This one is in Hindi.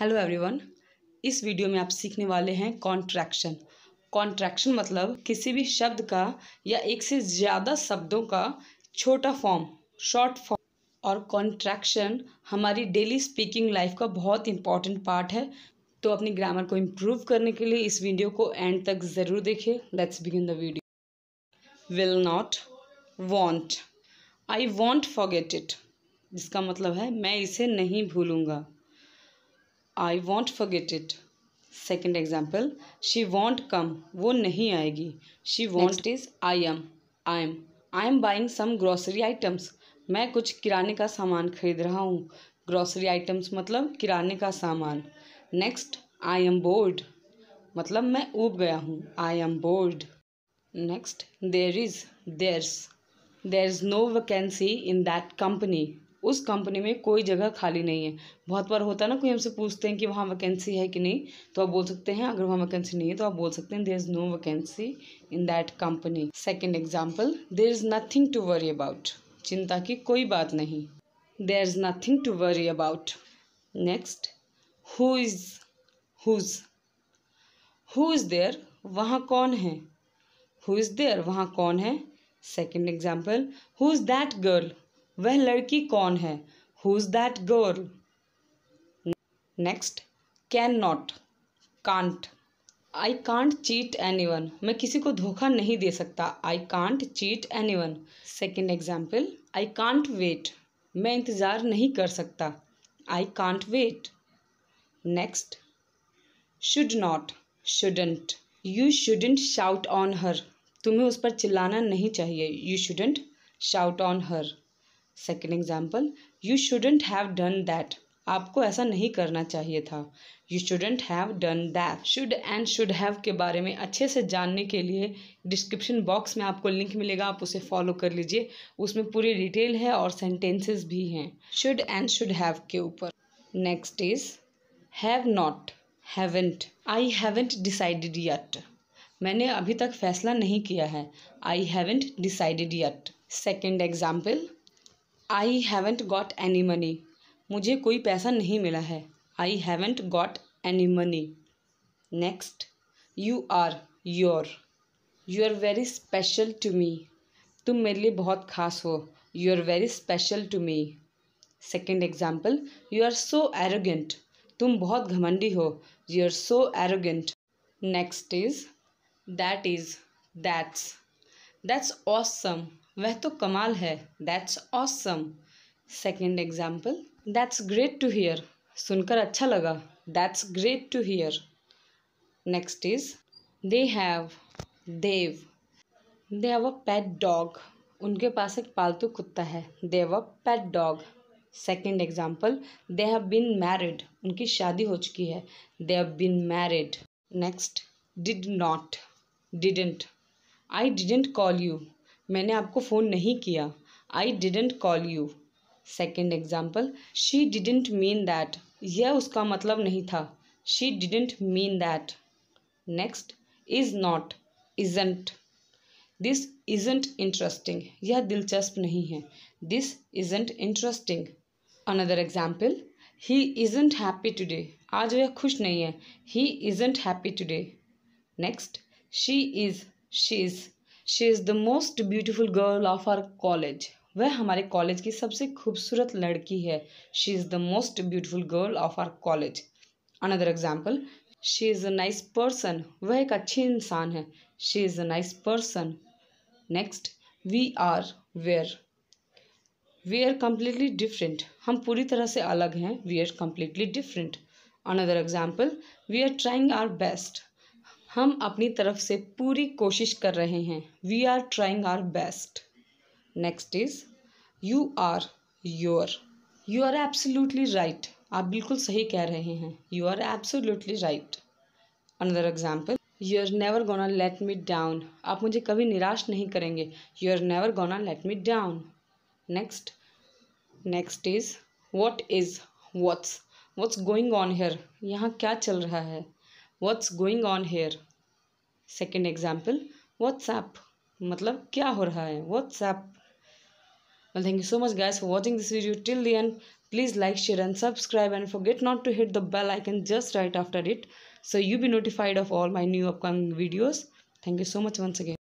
हेलो एवरीवन इस वीडियो में आप सीखने वाले हैं कॉन्ट्रैक्शन कॉन्ट्रैक्शन मतलब किसी भी शब्द का या एक से ज़्यादा शब्दों का छोटा फॉर्म शॉर्ट फॉर्म और कॉन्ट्रैक्शन हमारी डेली स्पीकिंग लाइफ का बहुत इंपॉर्टेंट पार्ट है तो अपनी ग्रामर को इम्प्रूव करने के लिए इस वीडियो को एंड तक ज़रूर देखें let's begin the video will not won't I won't forget it जिसका मतलब है मैं इसे नहीं भूलूंगा I won't get it second example she won't come वो नहीं आएगी she won't is I am I am I am buying some grocery items मैं कुछ किराने का सामान खरीद रहा हूँ ग्रॉसरी आइटम्स मतलब किराने का सामान नेक्स्ट आई एम बोर्ड मतलब मैं ऊब गया हूँ I am bored next there is there's there is no vacancy in that company उस कंपनी में कोई जगह खाली नहीं है बहुत बार होता है ना कोई हमसे पूछते हैं कि वहाँ वैकेंसी है कि नहीं तो आप बोल सकते हैं अगर वहाँ वैकेंसी नहीं है तो आप बोल सकते हैं there is no vacancy in that company second example there is nothing to worry about चिंता की कोई बात नहीं there is nothing to worry about next who is who's who is there वहाँ कौन है हु इज़ देयर वहाँ कौन है second example who is that girl वह लड़की कौन है who is that girl next can not can't I can't cheat anyone मैं किसी को धोखा नहीं दे सकता I can't cheat anyone second example I can't wait मैं इंतज़ार नहीं कर सकता I can't wait next should not shouldn't you shouldn't shout on her तुम्हें उस पर चिल्लाना नहीं चाहिए you shouldn't shout on her second example you shouldn't have done that आपको ऐसा नहीं करना चाहिए था you shouldn't have done that should and should have के बारे में अच्छे से जानने के लिए डिस्क्रिप्शन बॉक्स में आपको लिंक मिलेगा आप उसे फॉलो कर लीजिए उसमें पूरी डिटेल है और सेंटेंसेस भी हैं शुड एंड शुड हैव के ऊपर next is have not haven't I haven't decided yet मैंने अभी तक फैसला नहीं किया है I haven't decided yet second example I haven't got any money मुझे कोई पैसा नहीं मिला है I haven't got any money next you are you're you are very special to me तुम मेरे लिए बहुत खास हो you are very special to me second example you are so arrogant तुम बहुत घमंडी हो you are so arrogant next is that is that's that's awesome वह तो कमाल है that's awesome second example that's great to hear सुनकर अच्छा लगा that's great to hear next is they have they've they have a pet dog उनके पास एक पालतू कुत्ता है they have a pet dog second example they have been married उनकी शादी हो चुकी है they have been married next did not didn't I didn't call you मैंने आपको फ़ोन नहीं किया I didn't call you second example she didn't mean that यह उसका मतलब नहीं था she didn't mean that next is not isn't this isn't interesting यह दिलचस्प नहीं है this isn't interesting another example he isn't happy today आज वह खुश नहीं है he isn't happy today next she is she is she is the most beautiful girl of our college वह हमारे कॉलेज की सबसे खूबसूरत लड़की है she is the most beautiful girl of our college another example she is a nice person वह एक अच्छी इंसान है she is a nice person next we are we're we are completely different हम पूरी तरह से अलग हैं we are completely different another example we are trying our best हम अपनी तरफ से पूरी कोशिश कर रहे हैं we are trying our best next is you are you're you are absolutely right आप बिल्कुल सही कह रहे हैं you are absolutely right another example you are never gonna let me down आप मुझे कभी निराश नहीं करेंगे you are never gonna let me down next next is what is what's what's going on here यहाँ क्या चल रहा है what's going on here second example WhatsApp मतलब क्या हो रहा है what's up well thank you so much guys for watching this video till the end please like share and subscribe and forget not to hit the bell icon just right after it so you be notified of all my new upcoming videos thank you so much once again